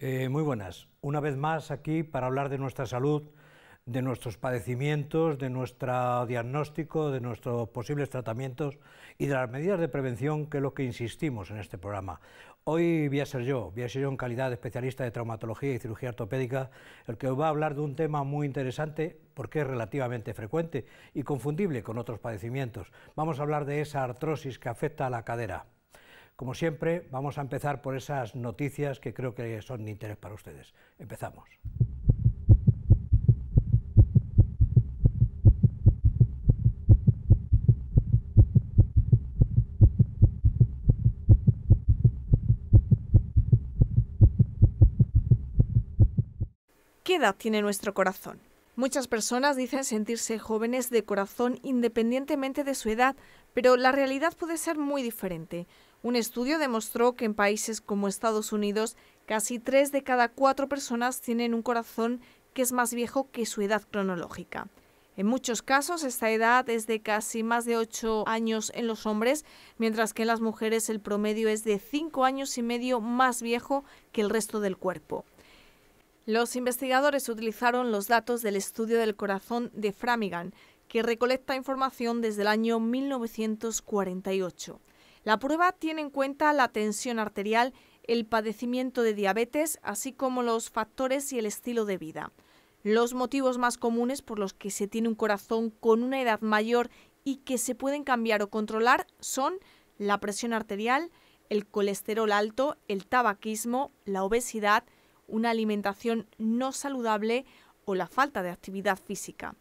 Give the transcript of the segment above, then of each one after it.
Eh, muy buenas, una vez más aquí para hablar de nuestra salud de nuestros padecimientos, de nuestro diagnóstico, de nuestros posibles tratamientos y de las medidas de prevención, que es lo que insistimos en este programa. Hoy voy a ser yo, voy a ser yo en calidad de especialista de traumatología y cirugía ortopédica, el que va a hablar de un tema muy interesante porque es relativamente frecuente y confundible con otros padecimientos. Vamos a hablar de esa artrosis que afecta a la cadera. Como siempre, vamos a empezar por esas noticias que creo que son de interés para ustedes. Empezamos. ¿Qué edad tiene nuestro corazón? Muchas personas dicen sentirse jóvenes de corazón independientemente de su edad, pero la realidad puede ser muy diferente. Un estudio demostró que en países como Estados Unidos, casi tres de cada cuatro personas tienen un corazón que es más viejo que su edad cronológica. En muchos casos esta edad es de casi más de ocho años en los hombres, mientras que en las mujeres el promedio es de cinco años y medio más viejo que el resto del cuerpo. Los investigadores utilizaron los datos del estudio del corazón de Framingham, que recolecta información desde el año 1948. La prueba tiene en cuenta la tensión arterial, el padecimiento de diabetes, así como los factores y el estilo de vida. Los motivos más comunes por los que se tiene un corazón con una edad mayor y que se pueden cambiar o controlar son la presión arterial, el colesterol alto, el tabaquismo, la obesidad, una alimentación no saludable o la falta de actividad física.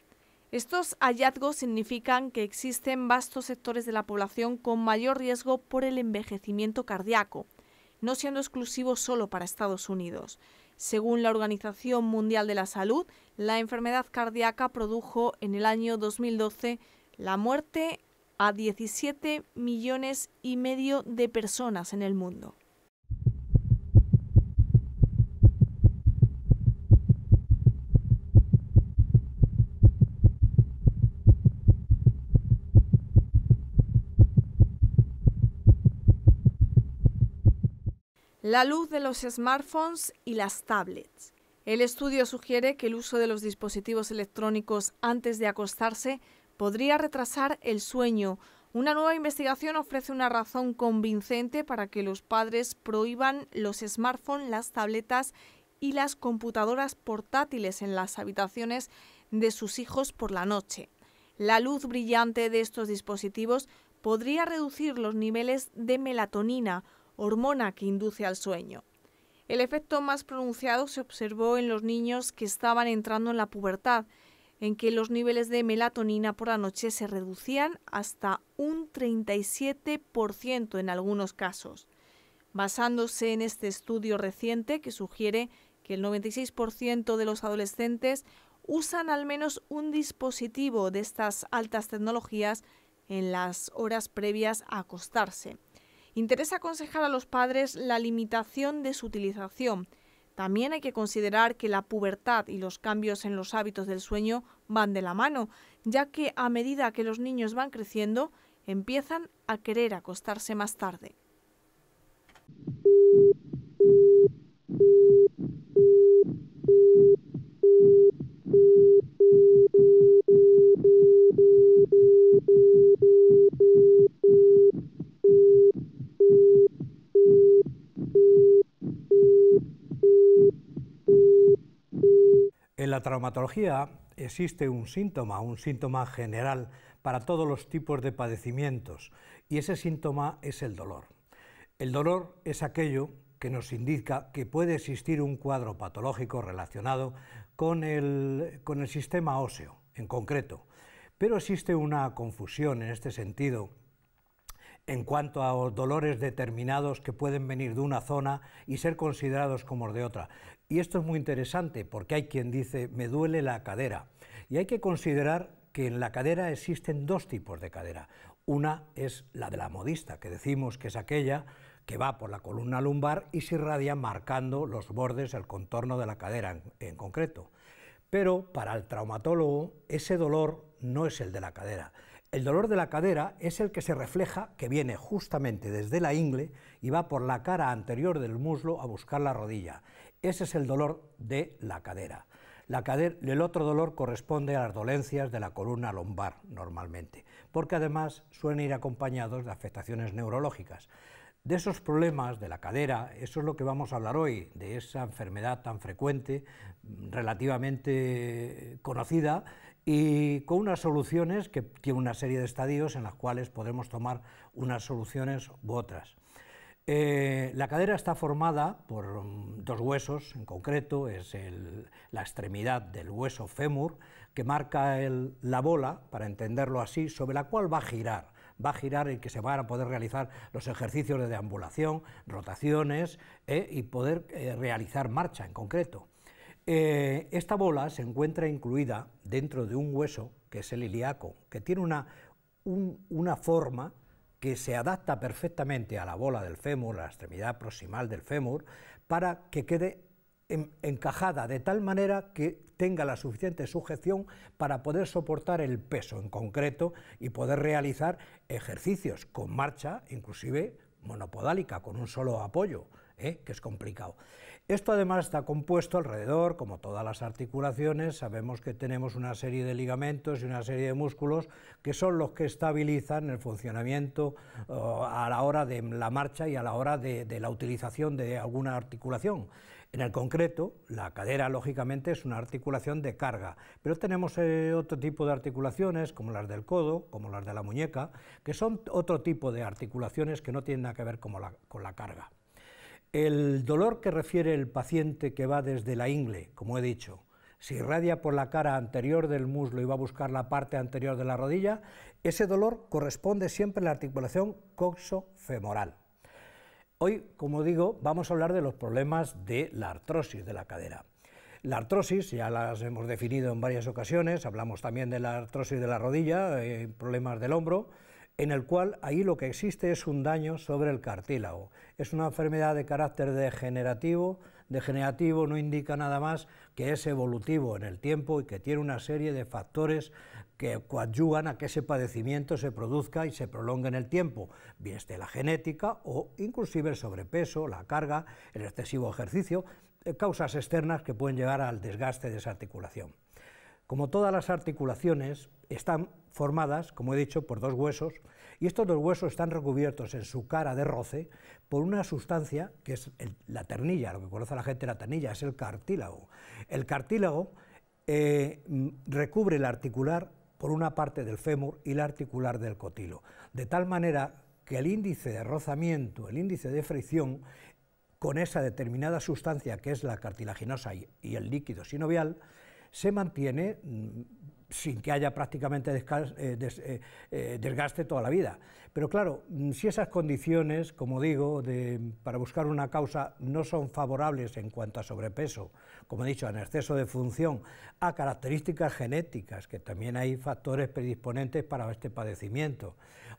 Estos hallazgos significan que existen vastos sectores de la población con mayor riesgo por el envejecimiento cardíaco, no siendo exclusivo solo para Estados Unidos. Según la Organización Mundial de la Salud, la enfermedad cardíaca produjo en el año 2012 la muerte a 17 millones y medio de personas en el mundo. la luz de los smartphones y las tablets. El estudio sugiere que el uso de los dispositivos electrónicos antes de acostarse podría retrasar el sueño. Una nueva investigación ofrece una razón convincente para que los padres prohíban los smartphones, las tabletas y las computadoras portátiles en las habitaciones de sus hijos por la noche. La luz brillante de estos dispositivos podría reducir los niveles de melatonina, hormona que induce al sueño. El efecto más pronunciado se observó en los niños que estaban entrando en la pubertad, en que los niveles de melatonina por la noche se reducían hasta un 37% en algunos casos. Basándose en este estudio reciente que sugiere que el 96% de los adolescentes usan al menos un dispositivo de estas altas tecnologías en las horas previas a acostarse interesa aconsejar a los padres la limitación de su utilización. También hay que considerar que la pubertad y los cambios en los hábitos del sueño van de la mano, ya que a medida que los niños van creciendo, empiezan a querer acostarse más tarde. En la traumatología existe un síntoma, un síntoma general para todos los tipos de padecimientos, y ese síntoma es el dolor. El dolor es aquello que nos indica que puede existir un cuadro patológico relacionado con el, con el sistema óseo en concreto, pero existe una confusión en este sentido en cuanto a dolores determinados que pueden venir de una zona y ser considerados como de otra. Y esto es muy interesante porque hay quien dice me duele la cadera. Y hay que considerar que en la cadera existen dos tipos de cadera. Una es la de la modista, que decimos que es aquella que va por la columna lumbar y se irradia marcando los bordes, el contorno de la cadera en concreto. Pero para el traumatólogo ese dolor no es el de la cadera, el dolor de la cadera es el que se refleja, que viene justamente desde la ingle y va por la cara anterior del muslo a buscar la rodilla. Ese es el dolor de la cadera. el otro dolor corresponde a las dolencias de la columna lombar normalmente, porque además suelen ir acompañados de afectaciones neurológicas. De esos problemas de la cadera, eso es lo que vamos a hablar hoy, de esa enfermedad tan frecuente, relativamente conocida, y con unas soluciones que tiene una serie de estadios en las cuales podremos tomar unas soluciones u otras. Eh, la cadera está formada por mm, dos huesos, en concreto es la extremidad del hueso fémur, que marca la bola, para entenderlo así, sobre la cual va a girar. Va a girar y que se van a poder realizar los ejercicios de deambulación, rotaciones eh, y poder eh, realizar marcha en concreto. Eh, esta bola se encuentra incluida dentro de un hueso, que es el ilíaco, que tiene una, una forma que se adapta perfectamente a la bola del fémur, a la extremidad proximal del fémur, para que quede encajada de tal manera que tenga la suficiente sujeción para poder soportar el peso en concreto y poder realizar ejercicios con marcha, inclusive monopodálica, con un solo apoyo, ¿eh? que es complicado. Esto además está compuesto alrededor, como todas las articulaciones, sabemos que tenemos una serie de ligamentos y una serie de músculos que son los que estabilizan el funcionamiento eh, a la hora de la marcha y a la hora de, la utilización de alguna articulación. En el concreto, la cadera, lógicamente, es una articulación de carga, pero tenemos eh, otro tipo de articulaciones, como las del codo, como las de la muñeca, que son otro tipo de articulaciones que no tienen nada que ver con la carga. El dolor que refiere el paciente que va desde la ingle, como he dicho, se irradia por la cara anterior del muslo y va a buscar la parte anterior de la rodilla, ese dolor corresponde siempre a la articulación coxofemoral. Hoy, como digo, vamos a hablar de los problemas de la artrosis de la cadera. La artrosis, ya las hemos definido en varias ocasiones, hablamos también de la artrosis de la rodilla, eh, problemas del hombro, en el cual ahí lo que existe es un daño sobre el cartílago. Es una enfermedad de carácter degenerativo, degenerativo no indica nada más que es evolutivo en el tiempo y que tiene una serie de factores que coadyuvan a que ese padecimiento se produzca y se prolongue en el tiempo, bien esté la genética o inclusive el sobrepeso, la carga, el excesivo ejercicio, eh, causas externas que pueden llevar al desgaste de esa articulación. Como todas las articulaciones, están formadas, como he dicho, por dos huesos, y estos dos huesos están recubiertos en su cara de roce por una sustancia que es la ternilla, lo que conoce la gente la ternilla, es el cartílago. El cartílago eh, recubre el articular por una parte del fémur y el articular del cotilo, de tal manera que el índice de rozamiento, el índice de fricción, con esa determinada sustancia que es la cartilaginosa y el líquido sinovial, se mantiene mm, sin que haya prácticamente eh, eh, eh, desgaste toda la vida. Pero claro, mm, si esas condiciones, como digo, para buscar una causa no son favorables en cuanto a sobrepeso, como he dicho, en exceso de función, a características genéticas, que también hay factores predisponentes para este padecimiento,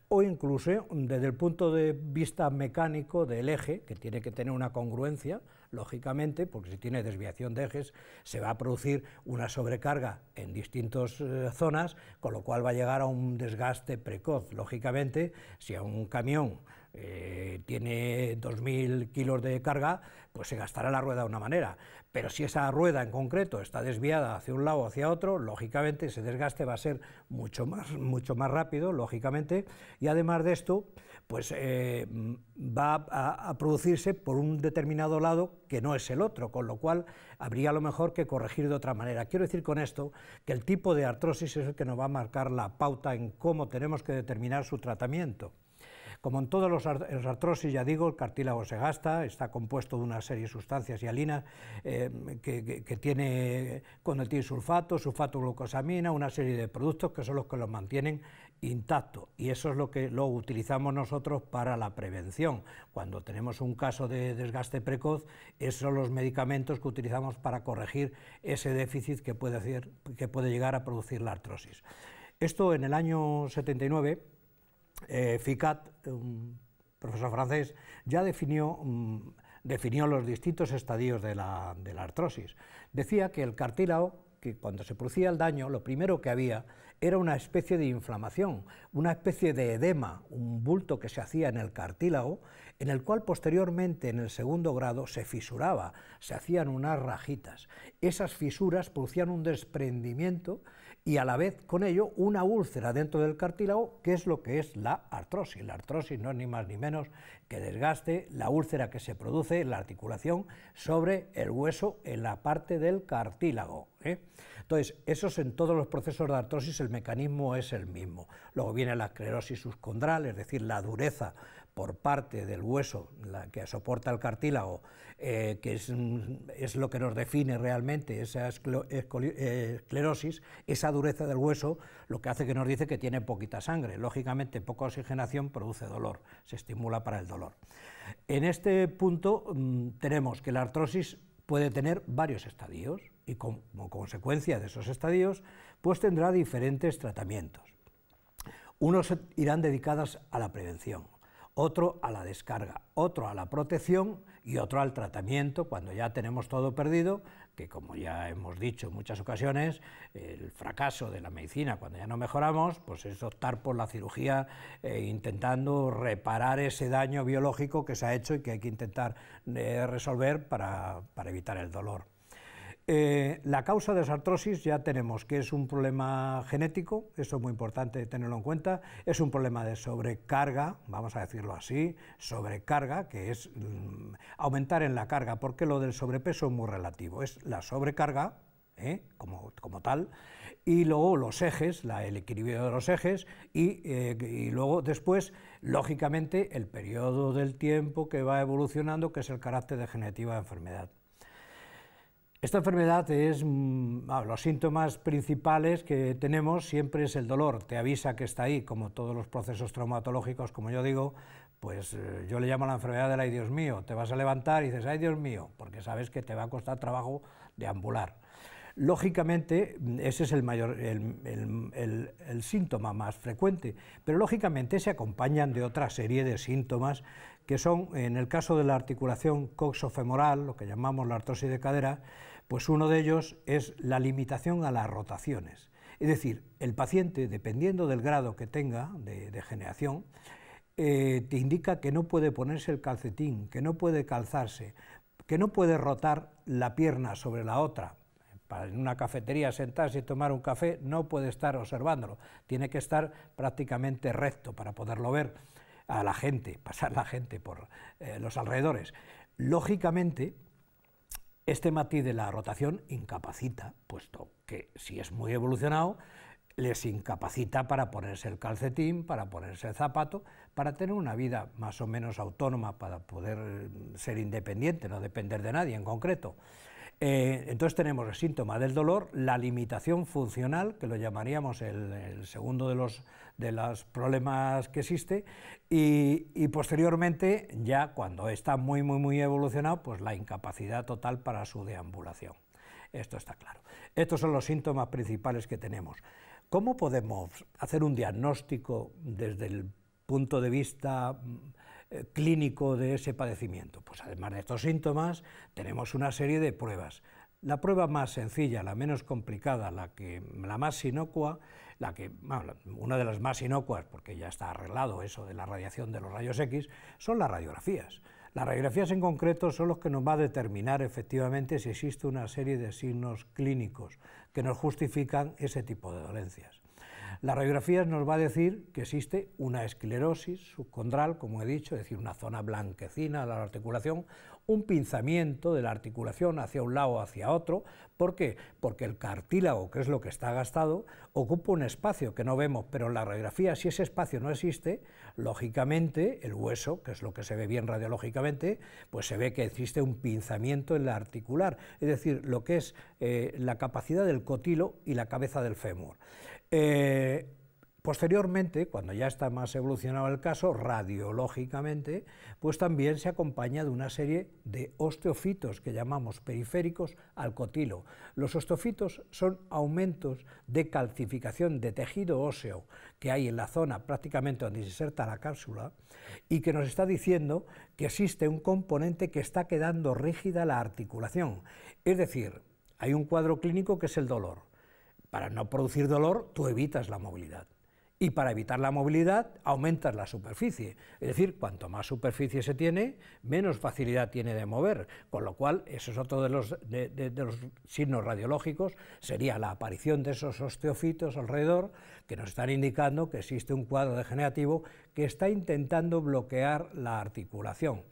o incluso mm, desde el punto de vista mecánico del eje, que tiene que tener una congruencia, lógicamente, porque si tiene desviación de ejes, se va a producir una sobrecarga en distintas eh, zonas, con lo cual va a llegar a un desgaste precoz. Lógicamente, si a un camión eh, tiene tiene 2.000 kilos de carga, pues se gastará la rueda de una manera. Pero si esa rueda en concreto está desviada hacia un lado o hacia otro, lógicamente ese desgaste va a ser mucho más, mucho más rápido, lógicamente. Y además de esto, pues eh, va a, producirse por un determinado lado que no es el otro, con lo cual habría lo mejor que corregir de otra manera. Quiero decir con esto que el tipo de artrosis es el que nos va a marcar la pauta en cómo tenemos que determinar su tratamiento. Como en todas las artrosis, ya digo, el cartílago se gasta, está compuesto de una serie de sustancias y alinas em, que, tiene con tiene sulfato, sulfato glucosamina, una serie de productos que son los que los mantienen intacto Y eso es lo que lo utilizamos nosotros para la prevención. Cuando tenemos un caso de desgaste precoz, esos son los medicamentos que utilizamos para corregir ese déficit que puede, que puede llegar a producir la artrosis. Esto en el año 79 eh, Ficat, un profesor francés, ya definió, mm, definió los distintos estadios de la, de la artrosis. Decía que el cartílago que cuando se producía el daño, lo primero que había era una especie de inflamación, una especie de edema, un bulto que se hacía en el cartílago, en el cual posteriormente, en el segundo grado, se fisuraba, se hacían unas rajitas. Esas fisuras producían un desprendimiento y a la vez con ello una úlcera dentro del cartílago, que es lo que es la artrosis. La artrosis no es ni más ni menos que desgaste, la úlcera que se produce en la articulación sobre el hueso en la parte del cartílago. ¿eh? Entonces, eso en todos los procesos de artrosis el mecanismo es el mismo. Luego viene la esclerosis subcondral, es decir, la dureza por parte del hueso, la que soporta el cartílago, eh, que mm, es, lo que nos define realmente esa eh, esclerosis, esa dureza del hueso, lo que hace que nos dice que tiene poquita sangre. Lógicamente, poca oxigenación produce dolor, se estimula para el dolor. En este punto mm, tenemos que la artrosis puede tener varios estadios y como consecuencia de esos estadios, pues tendrá diferentes tratamientos. Unos irán dedicados a la prevención, otro a la descarga, otro a la protección y otro al tratamiento cuando ya tenemos todo perdido, que como ya hemos dicho en muchas ocasiones, el fracaso de la medicina cuando ya no mejoramos, pues es optar por la cirugía eh, intentando reparar ese daño biológico que se ha hecho y que hay que intentar eh, resolver para evitar el dolor. Eh, la causa de artrosis ya tenemos que es un problema genético, eso es muy importante tenerlo en cuenta, es un problema de sobrecarga, vamos a decirlo así, sobrecarga, que es mm, aumentar en la carga, porque lo del sobrepeso es muy relativo, es la sobrecarga, ¿eh? como, tal, y luego los ejes, el equilibrio de los ejes, y, eh, y luego después, lógicamente, el periodo del tiempo que va evolucionando, que es el carácter degenerativo de la enfermedad. Esta enfermedad es, mm, ah, los síntomas principales que tenemos siempre es el dolor, te avisa que está ahí, como todos los procesos traumatológicos, como yo digo, pues eh, yo le llamo la enfermedad del ay Dios mío, te vas a levantar y dices ay Dios mío, porque sabes que te va a costar trabajo deambular. Lógicamente, mm, ese es el, mayor, síntoma más frecuente, pero lógicamente se acompañan de otra serie de síntomas que son, en el caso de la articulación coxofemoral, lo que llamamos la artrosis de cadera, pues uno de ellos es la limitación a las rotaciones. Es decir, el paciente, dependiendo del grado que tenga de degeneración, eh, te indica que no puede ponerse el calcetín, que no puede calzarse, que no puede rotar la pierna sobre la otra. Para en una cafetería sentarse y tomar un café no puede estar observándolo, tiene que estar prácticamente recto para poderlo ver a la gente, pasar la gente por eh, los alrededores. Lógicamente, este matiz de la rotación incapacita, puesto que si es muy evolucionado, les incapacita para ponerse el calcetín, para ponerse el zapato, para tener una vida más o menos autónoma, para poder eh, ser independiente, no depender de nadie en concreto. Eh, entonces tenemos el síntoma del dolor, la limitación funcional, que lo llamaríamos el, segundo de los de los problemas que existe, y, y, posteriormente, ya cuando está muy, muy, muy evolucionado, pues la incapacidad total para su deambulación. Esto está claro. Estos son los síntomas principales que tenemos. ¿Cómo podemos hacer un diagnóstico desde el punto de vista mm, eh, clínico de ese padecimiento? Pues además de estos síntomas, tenemos una serie de pruebas. La prueba más sencilla, la menos complicada, la, que, la más inocua, que, una de las más inocuas, porque ya está arreglado eso de la radiación de los rayos X, son las radiografías. Las radiografías en concreto son los que nos va a determinar efectivamente si existe una serie de signos clínicos que nos justifican ese tipo de dolencias. La radiografía nos va a decir que existe una esclerosis subcondral, como he dicho, es decir, una zona blanquecina de la articulación, un pinzamiento de la articulación hacia un lado o hacia otro. ¿Por qué? Porque el cartílago, que es lo que está gastado, ocupa un espacio que no vemos, pero en la radiografía, si ese espacio no existe, lógicamente el hueso, que es lo que se ve bien radiológicamente, pues se ve que existe un pinzamiento en la articular, es decir, lo que es eh, la capacidad del cotilo y la cabeza del fémur. Eh, posteriormente, cuando ya está más evolucionado el caso, radiológicamente, pues también se acompaña de una serie de osteofitos que llamamos periféricos al cotilo. Los osteofitos son aumentos de calcificación de tejido óseo que hay en la zona prácticamente donde se inserta la cápsula y que nos está diciendo que existe un componente que está quedando rígida la articulación. Es decir, hay un cuadro clínico que es el dolor para no producir dolor, tú evitas la movilidad. Y para evitar la movilidad, aumentas la superficie. Es decir, cuanto más superficie se tiene, menos facilidad tiene de mover. Con lo cual, eso es otro de los, de los signos radiológicos, sería la aparición de esos osteofitos alrededor que nos están indicando que existe un cuadro degenerativo que está intentando bloquear la articulación.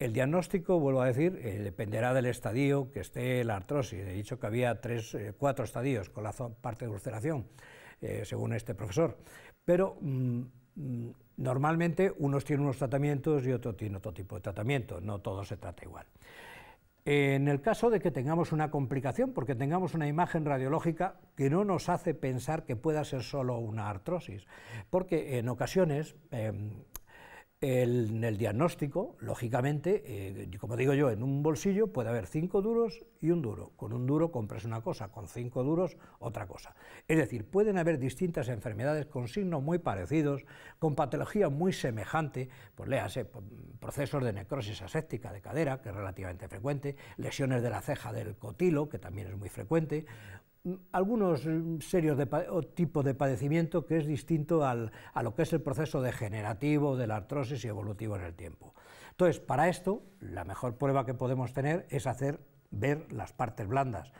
El diagnóstico, vuelvo a decir, eh, dependerá del estadio que esté la artrosis. He dicho que había tres, eh, cuatro estadios con la parte de ulceración, eh, según este profesor. Pero mm, mm, normalmente unos tienen unos tratamientos y otros tienen otro tipo de tratamiento. No todo se trata igual. En el caso de que tengamos una complicación, porque tengamos una imagen radiológica que no nos hace pensar que pueda ser solo una artrosis, porque en ocasiones em, en el diagnóstico, lógicamente, eh, como digo yo, en un bolsillo puede haber cinco duros y un duro. Con un duro compras una cosa, con cinco duros otra cosa. Es decir, pueden haber distintas enfermedades con signos muy parecidos, con patología muy semejante, pues léase, pues, procesos de necrosis aséptica de cadera, que es relativamente frecuente, lesiones de la ceja del cotilo, que también es muy frecuente, algunos mm, serios de, de padecimiento que es distinto a lo que es el proceso degenerativo de la artrosis y evolutivo en el tiempo. Entonces, para esto, la mejor prueba que podemos tener es hacer ver las partes blandas.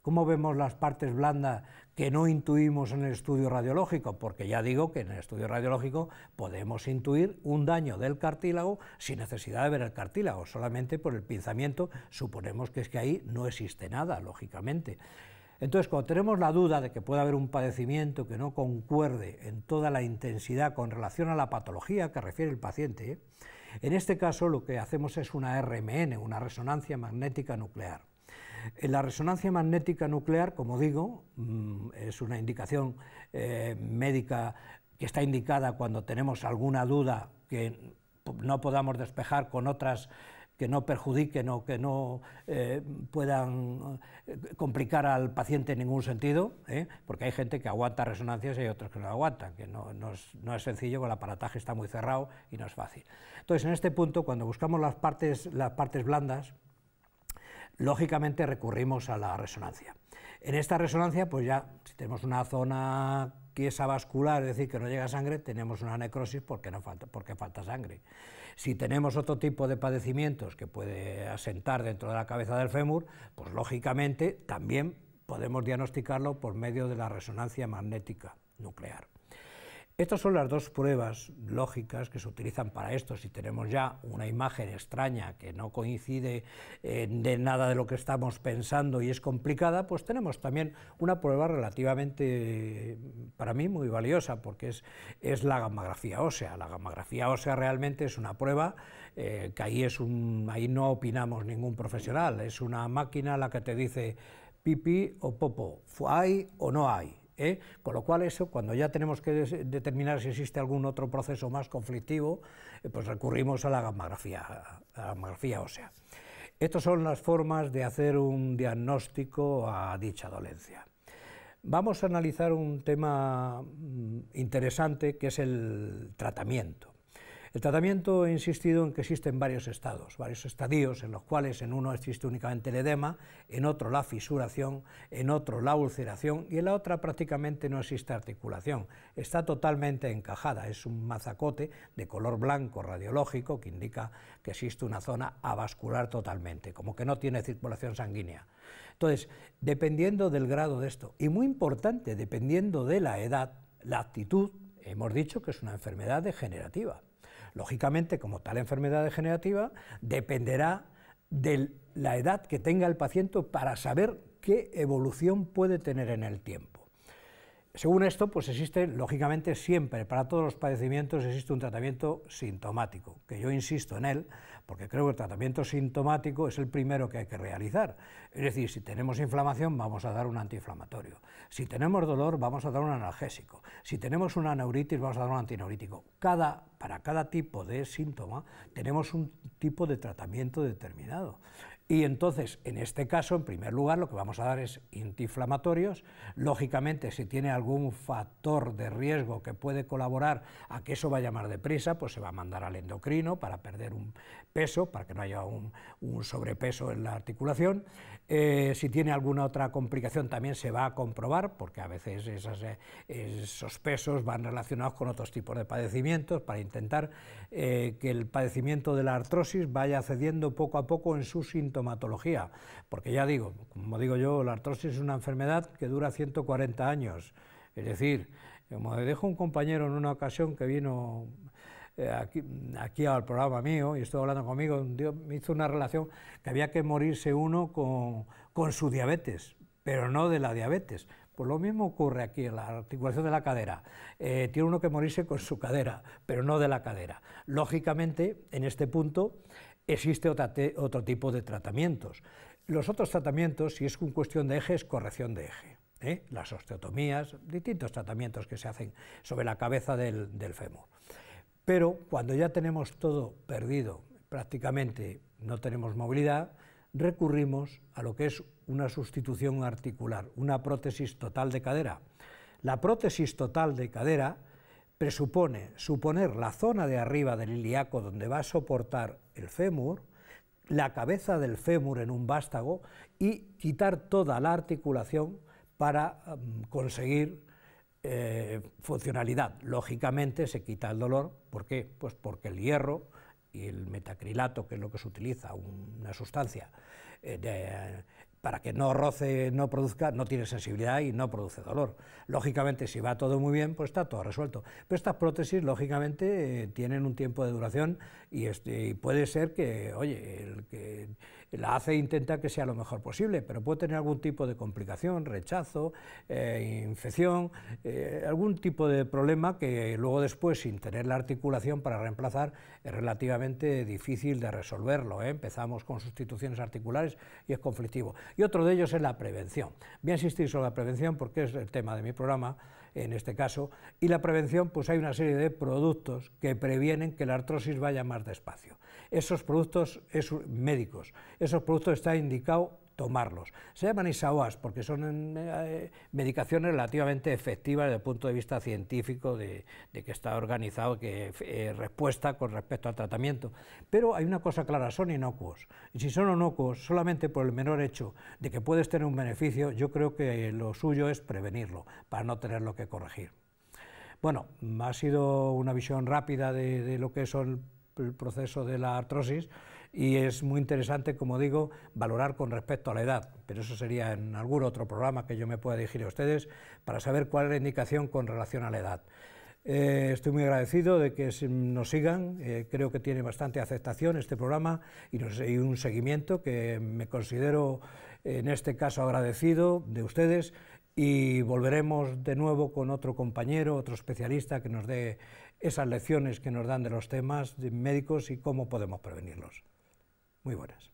¿Cómo vemos las partes blandas que no intuimos en el estudio radiológico? Porque ya digo que en el estudio radiológico podemos intuir un daño del cartílago sin necesidad de ver el cartílago, solamente por el pinzamiento suponemos que es que ahí no existe nada, lógicamente. Entonces, cuando tenemos la duda de que puede haber un padecimiento que no concuerde en toda la intensidad con relación a la patología que refiere el paciente, en este caso lo que hacemos es una RMN, una resonancia magnética nuclear. En eh, la resonancia magnética nuclear, como digo, mm, es una indicación eh, médica que está indicada cuando tenemos alguna duda que no podamos despejar con otras que no perjudiquen o que no eh, puedan eh, complicar al paciente en ningún sentido, ¿eh? porque hay gente que aguanta resonancias y hay otros que no aguantan, que no, es, no es sencillo, el aparataje está muy cerrado y no es fácil. Entonces, en este punto, cuando buscamos las partes, las partes blandas, lógicamente recurrimos a la resonancia. En esta resonancia, pues ya, si tenemos una zona que esa vascular, es decir, que no llega sangre, tenemos una necrosis porque, no falta, porque falta sangre. Si tenemos otro tipo de padecimientos que puede asentar dentro de la cabeza del fémur, pues lógicamente también podemos diagnosticarlo por medio de la resonancia magnética nuclear. Estas son las dos pruebas lógicas que se utilizan para esto. Si tenemos ya una imagen extraña que no coincide eh, de nada de lo que estamos pensando y es complicada, pues tenemos también una prueba relativamente, para mí, muy valiosa, porque es, la gammagrafía ósea. La gammagrafía ósea realmente es una prueba eh, que ahí, es un, ahí no opinamos ningún profesional. Es una máquina la que te dice pipi o popo, hay o no hay ¿eh? Con lo cual eso, cuando ya tenemos que determinar si existe algún otro proceso más conflictivo, eh, pues recurrimos a la gammagrafía, a la ósea. Estas son las formas de hacer un diagnóstico a dicha dolencia. Vamos a analizar un tema mm, interesante que es el tratamiento. El tratamiento he insistido en que existen varios estados, varios estadios en los cuales en uno existe únicamente el edema, en otro la fisuración, en otro la ulceración y en la otra prácticamente no existe articulación. Está totalmente encajada, es un mazacote de color blanco radiológico que indica que existe una zona avascular totalmente, como que no tiene circulación sanguínea. Entonces, dependiendo del grado de esto, y muy importante, dependiendo de la edad, la actitud, hemos dicho que es una enfermedad degenerativa. Lógicamente, como tal enfermedad degenerativa, dependerá de la edad que tenga el paciente para saber qué evolución puede tener en el tiempo. Según esto, pues existe, lógicamente, siempre, para todos los padecimientos existe un tratamiento sintomático, que yo insisto en él, porque creo que el tratamiento sintomático es el primero que hay que realizar. Es decir, si tenemos inflamación, vamos a dar un antiinflamatorio. Si tenemos dolor, vamos a dar un analgésico. Si tenemos una neuritis, vamos a dar un antineurítico. Cada, para cada tipo de síntoma tenemos un tipo de tratamiento determinado. Y entonces, en este caso, en primer lugar, lo que vamos a dar es antiinflamatorios. Lógicamente, si tiene algún factor de riesgo que puede colaborar a que eso vaya más deprisa, pues se va a mandar al endocrino para perder un peso, para que no haya un, sobrepeso en la articulación. Eh, si tiene alguna otra complicación, también se va a comprobar, porque a veces eh, esos pesos van relacionados con otros tipos de padecimientos, para intentar eh, que el padecimiento de la artrosis vaya cediendo poco a poco en sus porque ya digo, como digo yo, la artrosis es una enfermedad que dura 140 años, es decir, como me un compañero en una ocasión que vino eh, aquí, aquí, al programa mío y estuvo hablando conmigo, me hizo una relación que había que morirse uno con, con su diabetes, pero no de la diabetes, pues lo mismo ocurre aquí en la articulación de la cadera. Eh, tiene uno que morirse con su cadera, pero no de la cadera. Lógicamente, en este punto, Existe otro tipo de tratamientos. Los otros tratamientos, si es cuestión de eje, es corrección de eje. ¿eh? Las osteotomías, distintos tratamientos que se hacen sobre la cabeza del, del fémur. Pero cuando ya tenemos todo perdido, prácticamente no tenemos movilidad, recurrimos a lo que es una sustitución articular, una prótesis total de cadera. La prótesis total de cadera presupone suponer la zona de arriba del ilíaco donde va a soportar el fémur, la cabeza del fémur en un vástago y quitar toda la articulación para em, conseguir eh, funcionalidad. Lógicamente se quita el dolor, ¿por qué? Pues porque el hierro y el metacrilato, que es lo que se utiliza, una sustancia eh, de, para que no roce, no produzca, no tiene sensibilidad y no produce dolor. Lógicamente, si va todo muy bien, pues está todo resuelto. Pero estas prótesis, lógicamente, eh, tienen un tiempo de duración y, este, y puede ser que, oye, el que la hace e intenta que sea lo mejor posible, pero puede tener algún tipo de complicación, rechazo, eh, infección, eh, algún tipo de problema que luego después, sin tener la articulación para reemplazar, es relativamente difícil de resolverlo. ¿eh? Empezamos con sustituciones articulares y es conflictivo. Y otro de ellos es la prevención. Voy a insistir sobre la prevención porque es el tema de mi programa en este caso, y la prevención, pues hay una serie de productos que previenen que la artrosis vaya más despacio. Esos productos es, médicos, esos productos está indicado tomarlos. Se llaman ISAOAs porque son eh, medicaciones relativamente efectivas desde el punto de vista científico, de, que está organizado, que eh, respuesta con respecto al tratamiento. Pero hay una cosa clara, son inocuos. Y si son inocuos, solamente por el menor hecho de que puedes tener un beneficio, yo creo que lo suyo es prevenirlo, para no tenerlo que corregir. Bueno, ha sido una visión rápida de, lo que es el proceso de la artrosis y es muy interesante, como digo, valorar con respecto a la edad, pero eso sería en algún otro programa que yo me pueda dirigir a ustedes para saber cuál es la indicación con relación a la edad. Eh, estoy muy agradecido de que nos sigan, eh, creo que tiene bastante aceptación este programa y, nos, y un seguimiento que me considero en este caso agradecido de ustedes y volveremos de nuevo con otro compañero, otro especialista que nos dé esas lecciones que nos dan de los temas médicos y cómo podemos prevenirlos. Muy buenas.